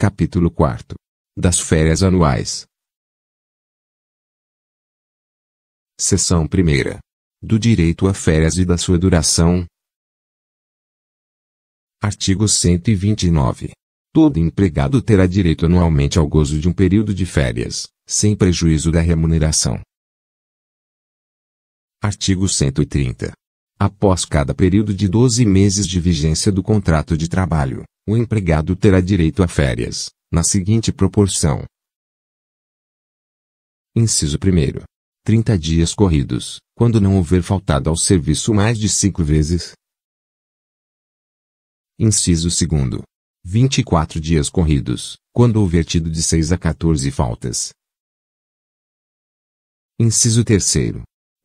Capítulo 4 Das férias anuais. Seção 1 Do direito a férias e da sua duração. Artigo 129. Todo empregado terá direito anualmente ao gozo de um período de férias, sem prejuízo da remuneração. Artigo 130. Após cada período de 12 meses de vigência do contrato de trabalho, o empregado terá direito a férias, na seguinte proporção. Inciso 1. 30 dias corridos, quando não houver faltado ao serviço mais de 5 vezes. Inciso 2. 24 dias corridos, quando houver tido de 6 a 14 faltas. Inciso 3.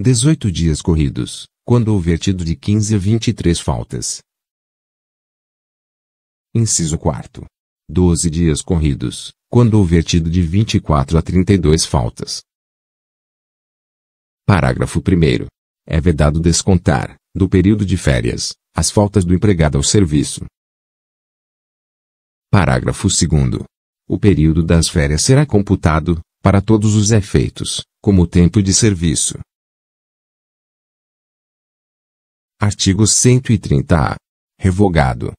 18 dias corridos, quando houver tido de 15 a 23 faltas. Inciso 4. 12 dias corridos, quando houver tido de 24 a 32 faltas. Parágrafo 1. É vedado descontar, do período de férias, as faltas do empregado ao serviço. Parágrafo 2. O período das férias será computado, para todos os efeitos, como tempo de serviço. Artigo 130-A. Revogado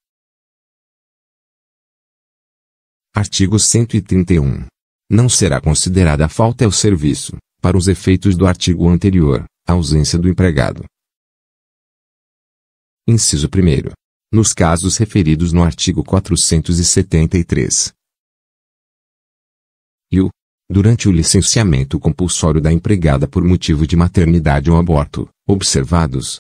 Artigo 131. Não será considerada falta ao serviço, para os efeitos do artigo anterior, a ausência do empregado. Inciso 1. Nos casos referidos no artigo 473. E o durante o licenciamento compulsório da empregada por motivo de maternidade ou aborto, observados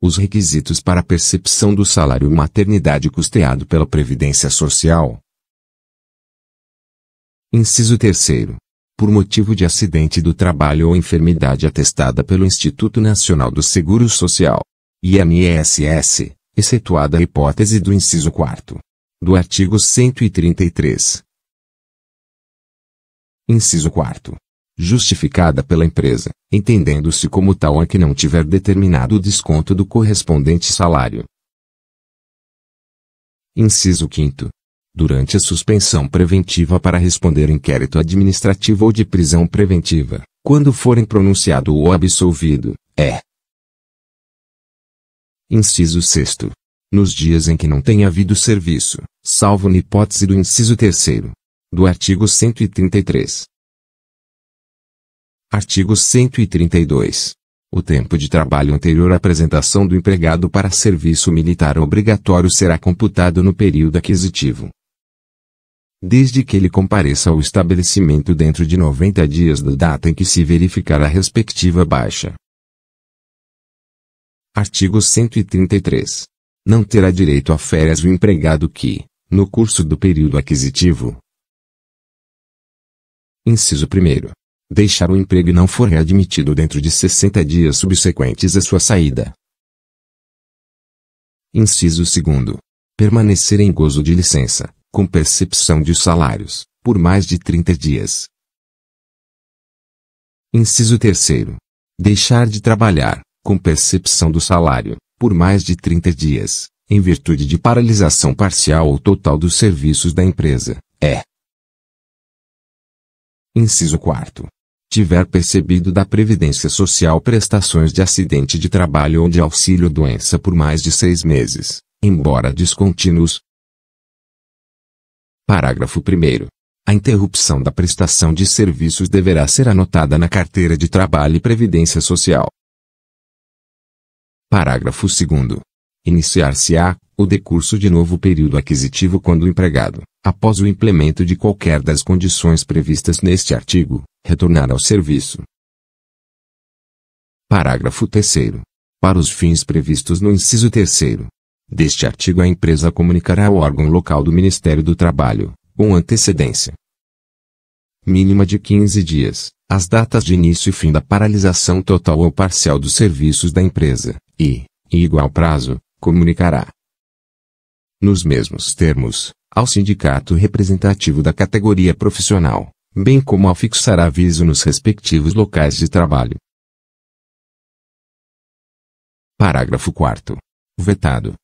os requisitos para a percepção do salário maternidade custeado pela Previdência Social, Inciso 3. Por motivo de acidente do trabalho ou enfermidade atestada pelo Instituto Nacional do Seguro Social, INSS, excetuada a hipótese do inciso 4 do artigo 133. Inciso 4 justificada pela empresa, entendendo-se como tal a que não tiver determinado o desconto do correspondente salário. Inciso 5 durante a suspensão preventiva para responder inquérito administrativo ou de prisão preventiva, quando forem pronunciado ou absolvido, é. Inciso 6. Nos dias em que não tenha havido serviço, salvo na hipótese do inciso 3 do artigo 133. Artigo 132. O tempo de trabalho anterior à apresentação do empregado para serviço militar obrigatório será computado no período aquisitivo, desde que ele compareça ao estabelecimento dentro de 90 dias da data em que se verificar a respectiva baixa. Artigo 133. Não terá direito a férias o empregado que, no curso do período aquisitivo, inciso 1 deixar o emprego e não for readmitido dentro de 60 dias subsequentes à sua saída. Inciso 2 permanecer em gozo de licença, com percepção de salários, por mais de 30 dias. Inciso 3. Deixar de trabalhar, com percepção do salário, por mais de 30 dias, em virtude de paralisação parcial ou total dos serviços da empresa, é. Inciso 4. Tiver percebido da Previdência Social prestações de acidente de trabalho ou de auxílio-doença por mais de seis meses, embora descontínuos, Parágrafo 1. A interrupção da prestação de serviços deverá ser anotada na carteira de trabalho e previdência social. Parágrafo 2. Iniciar-se-á o decurso de novo período aquisitivo quando o empregado, após o implemento de qualquer das condições previstas neste artigo, retornar ao serviço. Parágrafo 3. Para os fins previstos no inciso 3, Deste artigo a empresa comunicará ao órgão local do Ministério do Trabalho, com antecedência mínima de 15 dias, as datas de início e fim da paralisação total ou parcial dos serviços da empresa, e, em igual prazo, comunicará, nos mesmos termos, ao sindicato representativo da categoria profissional, bem como ao fixar aviso nos respectivos locais de trabalho. Parágrafo 4. Vetado